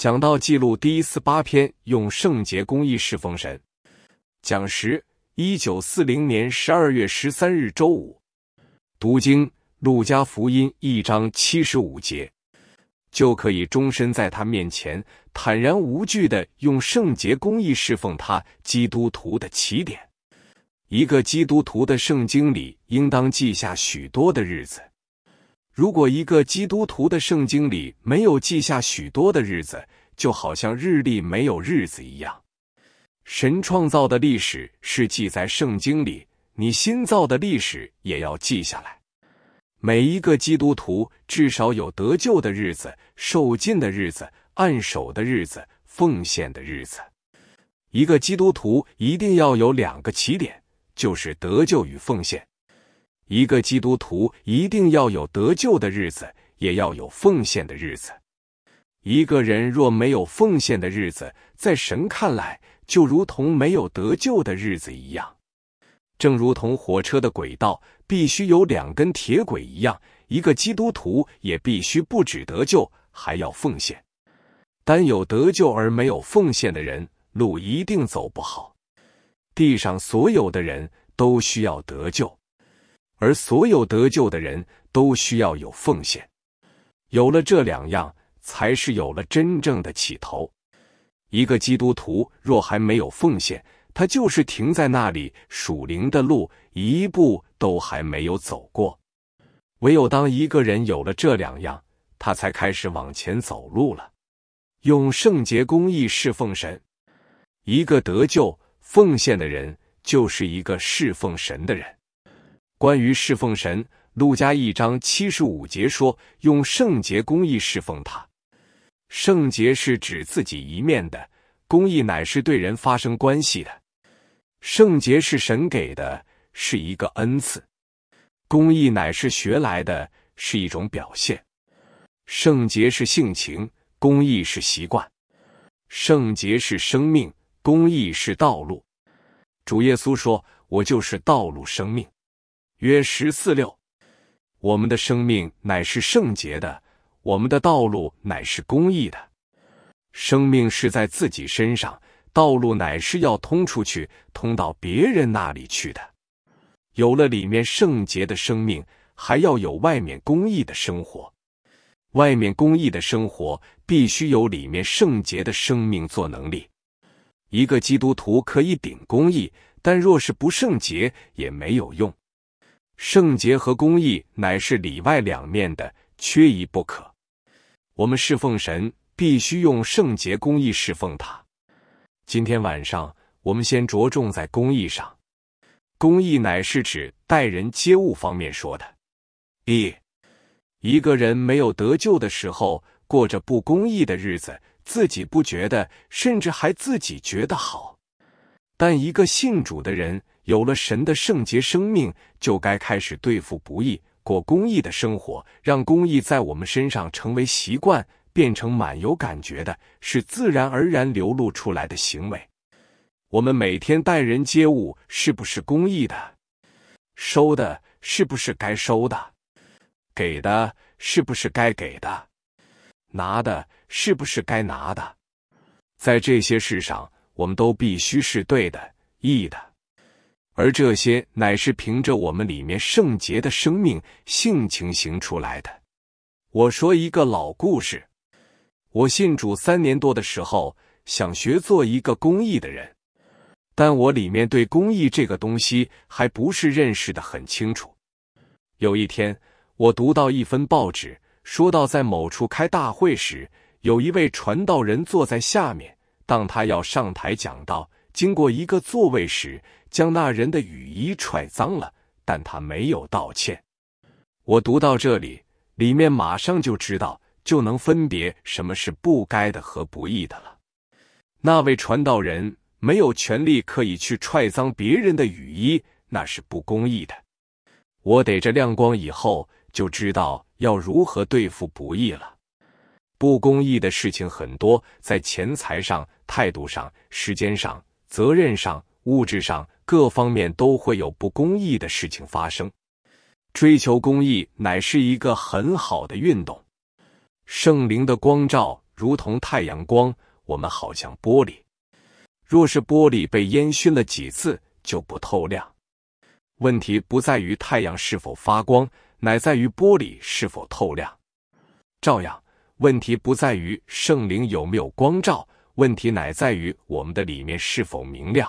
讲到记录第一四八篇，用圣洁公义侍奉神。讲时，一九四零年十二月十三日周五，读经《路加福音》一章七十五节，就可以终身在他面前坦然无惧的用圣洁公义侍奉他。基督徒的起点，一个基督徒的圣经里应当记下许多的日子。如果一个基督徒的圣经里没有记下许多的日子，就好像日历没有日子一样。神创造的历史是记在圣经里，你新造的历史也要记下来。每一个基督徒至少有得救的日子、受尽的日子、按手的日子、奉献的日子。一个基督徒一定要有两个起点，就是得救与奉献。一个基督徒一定要有得救的日子，也要有奉献的日子。一个人若没有奉献的日子，在神看来就如同没有得救的日子一样。正如同火车的轨道必须有两根铁轨一样，一个基督徒也必须不止得救，还要奉献。单有得救而没有奉献的人，路一定走不好。地上所有的人都需要得救。而所有得救的人都需要有奉献，有了这两样，才是有了真正的起头。一个基督徒若还没有奉献，他就是停在那里，属灵的路一步都还没有走过。唯有当一个人有了这两样，他才开始往前走路了，用圣洁公义侍奉神。一个得救奉献的人，就是一个侍奉神的人。关于侍奉神，路加一章七十五节说：“用圣洁公义侍奉他。圣洁是指自己一面的，公义乃是对人发生关系的。圣洁是神给的，是一个恩赐；公义乃是学来的，是一种表现。圣洁是性情，公义是习惯。圣洁是生命，公义是道路。主耶稣说：‘我就是道路、生命。’”约十四六，我们的生命乃是圣洁的，我们的道路乃是公益的。生命是在自己身上，道路乃是要通出去，通到别人那里去的。有了里面圣洁的生命，还要有外面公益的生活。外面公益的生活必须有里面圣洁的生命做能力。一个基督徒可以顶公益，但若是不圣洁，也没有用。圣洁和公义乃是里外两面的，缺一不可。我们侍奉神，必须用圣洁、公义侍奉他。今天晚上，我们先着重在公义上。公义乃是指待人接物方面说的。一，一个人没有得救的时候，过着不公义的日子，自己不觉得，甚至还自己觉得好。但一个信主的人，有了神的圣洁生命，就该开始对付不义，过公义的生活，让公义在我们身上成为习惯，变成满有感觉的，是自然而然流露出来的行为。我们每天待人接物，是不是公义的？收的，是不是该收的？给的，是不是该给的？拿的，是不是该拿的？在这些事上，我们都必须是对的、义的。而这些乃是凭着我们里面圣洁的生命性情形出来的。我说一个老故事：我信主三年多的时候，想学做一个公益的人，但我里面对公益这个东西还不是认识的很清楚。有一天，我读到一份报纸，说到在某处开大会时，有一位传道人坐在下面，当他要上台讲道。经过一个座位时，将那人的雨衣踹脏了，但他没有道歉。我读到这里，里面马上就知道，就能分别什么是不该的和不义的了。那位传道人没有权利可以去踹脏别人的雨衣，那是不公义的。我逮着亮光以后，就知道要如何对付不义了。不公义的事情很多，在钱财上、态度上、时间上。责任上、物质上各方面都会有不公义的事情发生。追求公义乃是一个很好的运动。圣灵的光照如同太阳光，我们好像玻璃。若是玻璃被烟熏了几次就不透亮。问题不在于太阳是否发光，乃在于玻璃是否透亮。照样，问题不在于圣灵有没有光照。问题乃在于我们的里面是否明亮？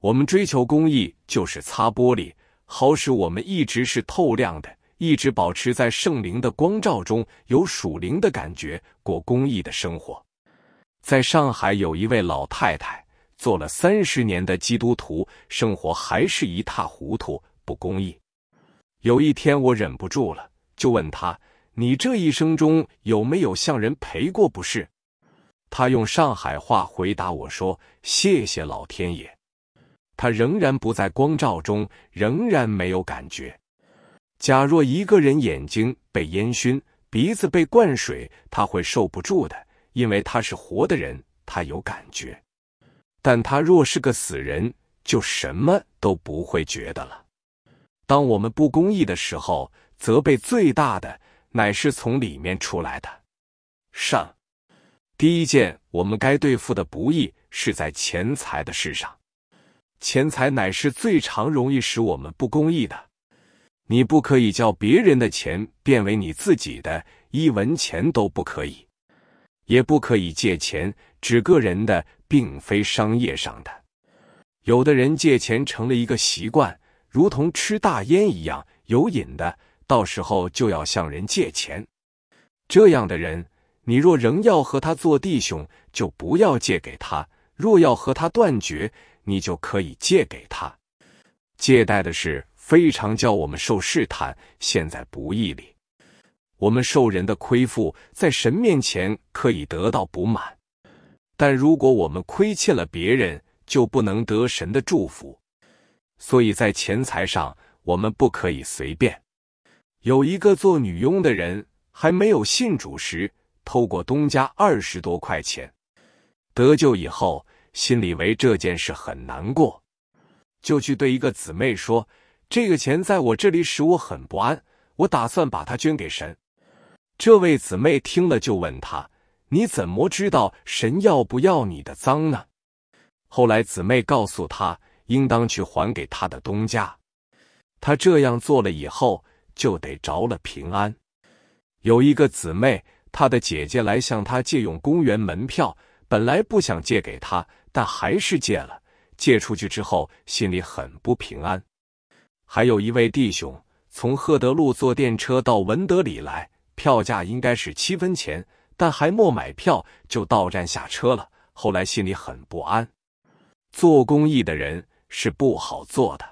我们追求公益，就是擦玻璃，好使我们一直是透亮的，一直保持在圣灵的光照中，有属灵的感觉，过公益的生活。在上海有一位老太太，做了三十年的基督徒，生活还是一塌糊涂，不公益。有一天我忍不住了，就问她：“你这一生中有没有向人赔过？不是？”他用上海话回答我说：“谢谢老天爷。”他仍然不在光照中，仍然没有感觉。假若一个人眼睛被烟熏，鼻子被灌水，他会受不住的，因为他是活的人，他有感觉。但他若是个死人，就什么都不会觉得了。当我们不公义的时候，责备最大的乃是从里面出来的。上。第一件我们该对付的不易是在钱财的事上。钱财乃是最常容易使我们不公义的。你不可以叫别人的钱变为你自己的，一文钱都不可以，也不可以借钱，指个人的，并非商业上的。有的人借钱成了一个习惯，如同吃大烟一样有瘾的，到时候就要向人借钱。这样的人。你若仍要和他做弟兄，就不要借给他；若要和他断绝，你就可以借给他。借贷的事非常叫我们受试探，陷在不义里。我们受人的亏负，在神面前可以得到不满；但如果我们亏欠了别人，就不能得神的祝福。所以在钱财上，我们不可以随便。有一个做女佣的人，还没有信主时。偷过东家二十多块钱，得救以后，心里为这件事很难过，就去对一个姊妹说：“这个钱在我这里使我很不安，我打算把它捐给神。”这位姊妹听了就问他：“你怎么知道神要不要你的赃呢？”后来姊妹告诉他：“应当去还给他的东家。”他这样做了以后，就得着了平安。有一个姊妹。他的姐姐来向他借用公园门票，本来不想借给他，但还是借了。借出去之后，心里很不平安。还有一位弟兄从赫德路坐电车到文德里来，票价应该是七分钱，但还没买票就到站下车了。后来心里很不安。做公益的人是不好做的。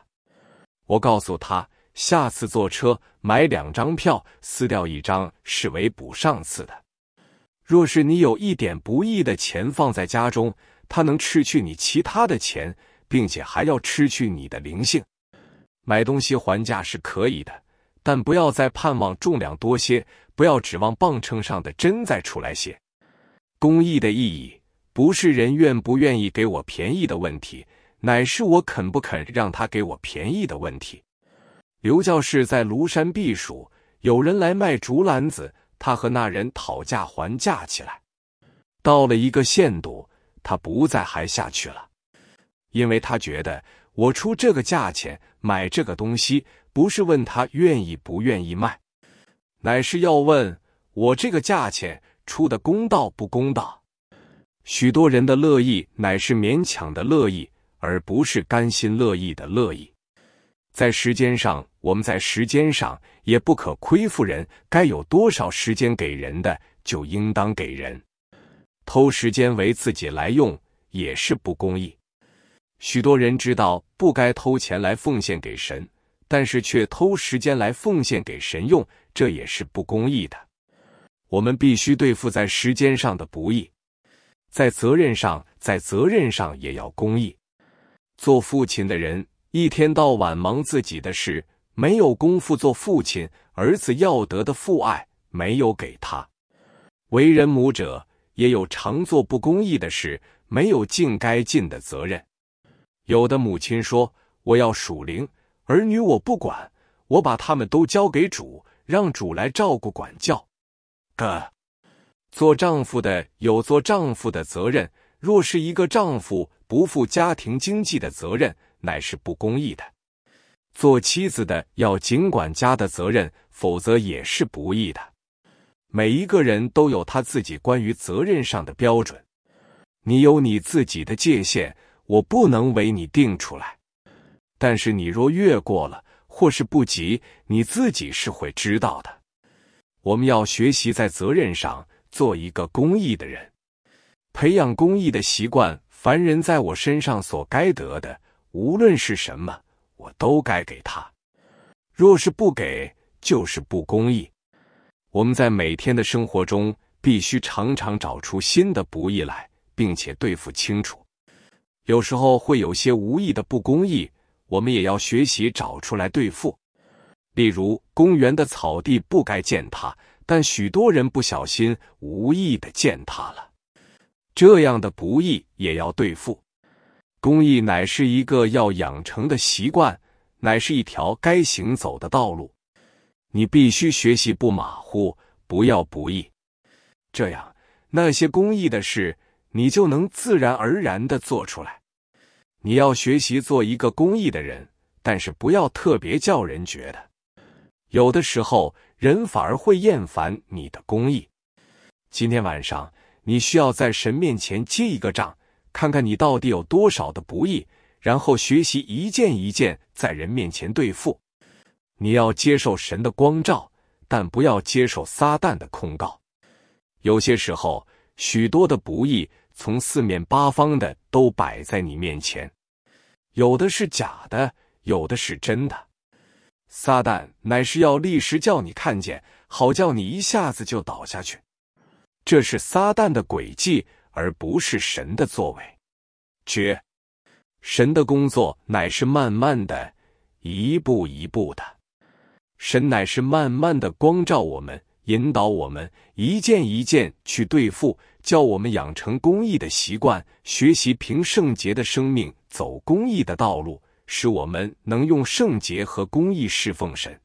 我告诉他。下次坐车买两张票，撕掉一张，视为补上次的。若是你有一点不义的钱放在家中，他能吃去你其他的钱，并且还要吃去你的灵性。买东西还价是可以的，但不要再盼望重量多些，不要指望磅秤上的针再出来些。公益的意义，不是人愿不愿意给我便宜的问题，乃是我肯不肯让他给我便宜的问题。刘教士在庐山避暑，有人来卖竹篮子，他和那人讨价还价起来。到了一个限度，他不再还下去了，因为他觉得我出这个价钱买这个东西，不是问他愿意不愿意卖，乃是要问我这个价钱出的公道不公道。许多人的乐意，乃是勉强的乐意，而不是甘心乐意的乐意。在时间上，我们在时间上也不可亏负人，该有多少时间给人的，就应当给人。偷时间为自己来用，也是不公义。许多人知道不该偷钱来奉献给神，但是却偷时间来奉献给神用，这也是不公义的。我们必须对付在时间上的不义，在责任上，在责任上也要公义。做父亲的人。一天到晚忙自己的事，没有功夫做父亲儿子要得的父爱，没有给他。为人母者也有常做不公义的事，没有尽该尽的责任。有的母亲说：“我要属灵儿女，我不管，我把他们都交给主，让主来照顾管教。”的。做丈夫的有做丈夫的责任，若是一个丈夫不负家庭经济的责任。乃是不公义的。做妻子的要尽管家的责任，否则也是不义的。每一个人都有他自己关于责任上的标准，你有你自己的界限，我不能为你定出来。但是你若越过了，或是不及，你自己是会知道的。我们要学习在责任上做一个公义的人，培养公义的习惯。凡人在我身上所该得的。无论是什么，我都该给他。若是不给，就是不公义。我们在每天的生活中，必须常常找出新的不义来，并且对付清楚。有时候会有些无意的不公义，我们也要学习找出来对付。例如，公园的草地不该践踏，但许多人不小心无意的践踏了，这样的不义也要对付。公益乃是一个要养成的习惯，乃是一条该行走的道路。你必须学习不马虎，不要不义。这样，那些公益的事，你就能自然而然的做出来。你要学习做一个公益的人，但是不要特别叫人觉得。有的时候，人反而会厌烦你的公益。今天晚上，你需要在神面前接一个账。看看你到底有多少的不易，然后学习一件一件在人面前对付。你要接受神的光照，但不要接受撒旦的控告。有些时候，许多的不易从四面八方的都摆在你面前，有的是假的，有的是真的。撒旦乃是要立时叫你看见，好叫你一下子就倒下去。这是撒旦的诡计。而不是神的作为。绝，神的工作乃是慢慢的，一步一步的。神乃是慢慢的光照我们，引导我们，一件一件去对付，叫我们养成公义的习惯，学习凭圣洁的生命走公义的道路，使我们能用圣洁和公义侍奉神。